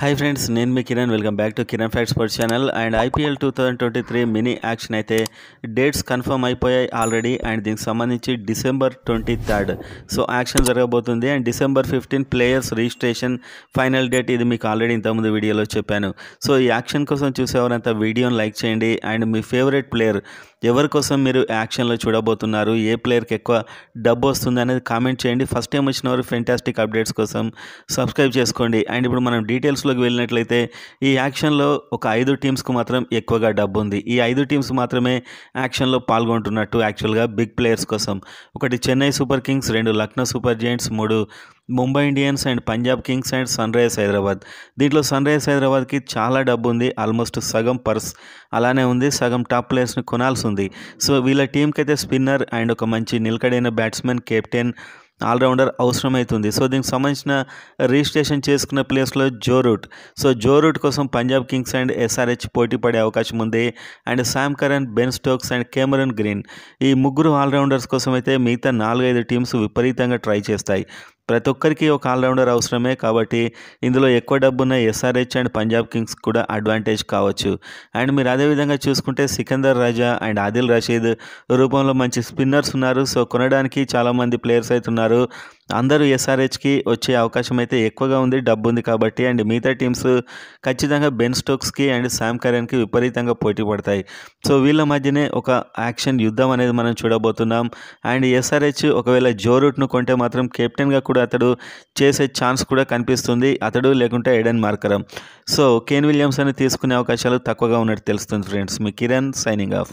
hi friends నేను మీ Kiran welcome back to Kiran facts పర్ channel and IPL two thousand twenty three mini auction అయితే dates confirm అయిపోయాయి already and దీనికి సంబంధించి December twenty third so auction జరగబోతుంది and December fifteen players registration final date ఇది మీకు ఆల్రెడీ ఇంతకుముందు వీడియోలో చెప్పాను సో ఈ యాక్షన్ కోసం చూసేవారంతా వీడియోని లైక్ చేయండి అండ్ మీ ఫేవరెట్ ప్లేయర్ ఎవరి కోసం మీరు యాక్షన్లో చూడబోతున్నారు ఏ ప్లేయర్కి ఎక్కువ డబ్బు వస్తుంది అనేది కామెంట్ చేయండి ఫస్ట్ టైం వచ్చిన వారు ఫెంటాస్టిక్ అప్డేట్స్ కోసం సబ్స్క్రైబ్ చేసుకోండి అండ్ ఇప్పుడు మనం డీటెయిల్స్లోకి వెళ్ళినట్లయితే ఈ యాక్షన్లో ఒక ఐదు టీమ్స్కి మాత్రం ఎక్కువగా డబ్బు ఉంది ఈ ఐదు టీమ్స్ మాత్రమే యాక్షన్లో పాల్గొంటున్నట్టు యాక్చువల్గా బిగ్ ప్లేయర్స్ కోసం ఒకటి చెన్నై సూపర్ కింగ్స్ రెండు లక్నో సూపర్ జైంట్స్ మూడు Mumbai Indians and Punjab Kings and Sunrisers Hyderabad దీంట్లో సన్ రైజర్స్ హైదరాబాద్కి చాలా డబ్బు ఉంది ఆల్మోస్ట్ సగం పర్స్ అలానే ఉంది సగం టాప్ ప్లేయర్స్ని కొనాల్సి ఉంది సో వీళ్ళ టీంకి అయితే స్పిన్నర్ అండ్ ఒక మంచి నిలకడైన బ్యాట్స్మెన్ కెప్టెన్ ఆల్రౌండర్ అవసరమవుతుంది సో దీనికి సంబంధించిన రిజిస్ట్రేషన్ చేసుకున్న ప్లేస్లో Joe Root so Joe Root కోసం పంజాబ్ కింగ్స్ అండ్ ఎస్ఆర్హెచ్ పోటీ పడే అవకాశం ఉంది and Sam Curran Ben Stokes and Cameron Green ఈ ముగ్గురు ఆల్రౌండర్స్ కోసం అయితే మిగతా నాలుగైదు టీమ్స్ విపరీతంగా ట్రై చేస్తాయి ప్రతి ఒక్కరికి ఒక ఆల్రౌండర్ అవసరమే కాబట్టి ఇందులో ఎక్కువ డబ్బున్న ఎస్ఆర్హెచ్ అండ్ పంజాబ్ కింగ్స్ కూడా అడ్వాంటేజ్ కావచ్చు అండ్ మీరు అదేవిధంగా చూసుకుంటే సికందర్ రాజా అండ్ ఆదిల్ రషీద్ రూపంలో మంచి స్పిన్నర్స్ ఉన్నారు సో కొనడానికి చాలామంది ప్లేయర్స్ అయితే ఉన్నారు అందరూ ఎస్ఆర్హెచ్కి వచ్చే అవకాశం అయితే ఎక్కువగా ఉంది డబ్బు ఉంది కాబట్టి అండ్ మిగతా టీమ్స్ ఖచ్చితంగా బెన్ స్టోక్స్కి అండ్ శామ్ కరెన్కి విపరీతంగా పోటీ పడతాయి సో వీళ్ళ మధ్యనే ఒక యాక్షన్ యుద్ధం అనేది మనం చూడబోతున్నాం అండ్ ఎస్ఆర్హెచ్ ఒకవేళ జోరూట్ను కొంటే మాత్రం కెప్టెన్గా కూడా అతడు చేసే ఛాన్స్ కూడా కనిపిస్తుంది అతడు లేకుంటే Aiden Markram so Kane Williams అని తీసుకునే అవకాశాలు తక్కువగా ఉన్నట్టు తెలుస్తుంది ఫ్రెండ్స్ మీ కిరణ్ సైనింగ్ ఆఫ్